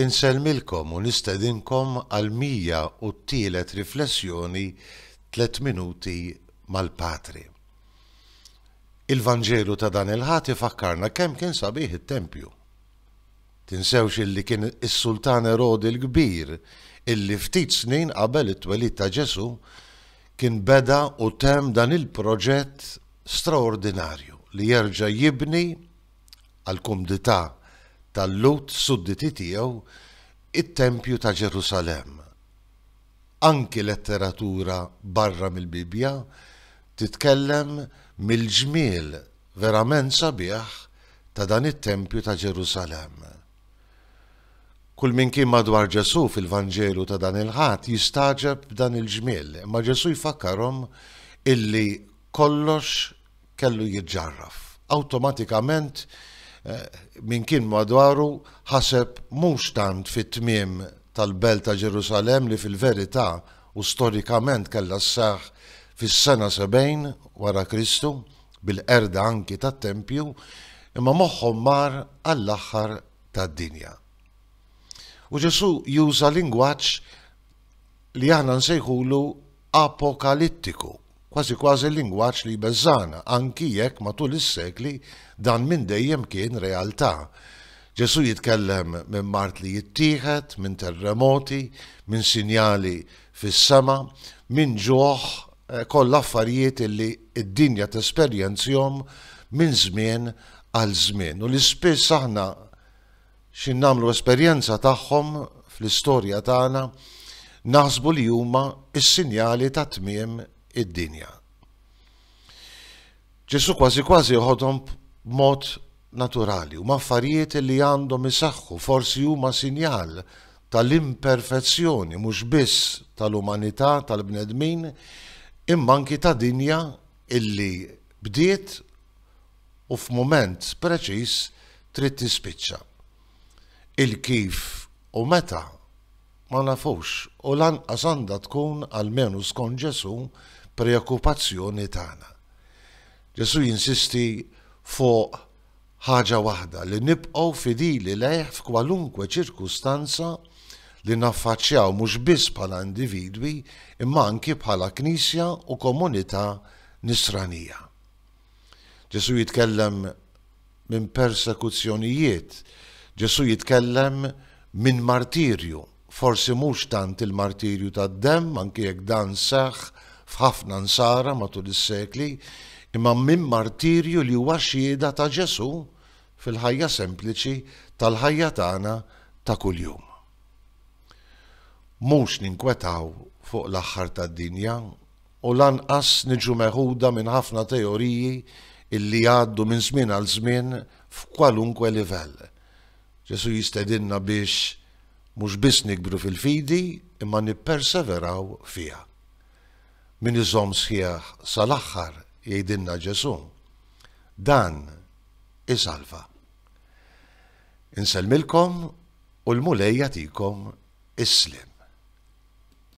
Inselmilkom u nistedinkom għal mija u t-tielet riflessjoni tlet minuti mal-Patri. il vangelu ta' dan il-ħati fakkarna kemm kien sabiħ it-tempju. Tinsewx illi kien is-Sultan Erod il-Kbir illi ftit snin qabel it-twelid ta' Ġesu kien beda u tem dan il-proġett straordinarju li jerġa' jibni għal kumdita' tal-lut sudditi tiegħu it-Tempju ta' Ġerusalem. Anki letteratura barra mill-Bibja titkellem mill-ġmiel verament sabiħ ta' dan it-Tempju ta' Ġerusalem. Kull min kien madwar Ġesu fil-Vanġelu ta' dan il-ħat jistaġeb dan il-ġmiel, ma Ġesu jfakkarhom illi kollox kellu jiġġarraf. Automatikament Eh, min kien madwaru ħaseb mhux tant fit-tmiem tal-belt ta' Ġerusalem li fil-verità u storikament kella s-saħ fis-sena 70 wara Kristu bil-erda anki tat-tempju imma moħħom mar għall-aħħar tad-dinja. U ġesu juża lingwaġġ li aħna nsejħulu apokalittiku kważi kważi l-lingwaġġ li bezzana, anki jekk matul is-sekli dan minn dejjem kien realtà. Ġesu jitkellem minn mart li jittieħed, minn terremoti, minn sinjali fis-sema, minn ġoħ, eh, kollha affarijiet li id-dinja tesperjenzjom minn żmien għal żmien. U li spiss aħna xin namlu esperjenza tagħhom fl-istorja tagħna naħsbu li huma is-sinjali ta' tmiem id-dinja. Ġesu kważi kważi joħodhom b'mod naturali u maffarijiet li għandhom isaxħu forsi huma sinjal tal-imperfezzjoni mhux biss tal-umanità tal-bnedmin imma anki ta' dinja illi bdiet u f'mument preċis trid tispiċċa. Il-kif u meta ma nafux u lanqas għandha tkun għall-menu skon Ġesu preokkupazzjoni tagħna. Ġesu jinsisti fuq ħaġa waħda li nibqgħu fidili lejh f'kwalunkwe ċirkustanza li naffaċċjaw mhux biss bħala individwi imma anki bħala knisja u komunità nisranija. Ġesu jitkellem minn persekuzzjonijiet, Ġesu jitkellem minn martirju, forsi mhux tant il-martirju tad-dem, anki jekk dan seħħ f'ħafna nsara matul is-sekli, imma minn martirju li huwa xieda ta' Ġesu fil-ħajja sempliċi tal-ħajja tagħna ta' kuljum. Mhux ninkwetaw fuq l-aħħar tad-dinja u lanqas niġu meħuda minn ħafna teoriji illi għaddu minn żmien għal żmien f'kwalunkwe livell. Ġesu jistedinna biex mhux biss nikbru fil-fidi imma nipperseveraw fiha min iżom sħiħ sal-axħar jgħidinna Ġesu, dan isalva. Inselmilkom u l-mulej tikom islim.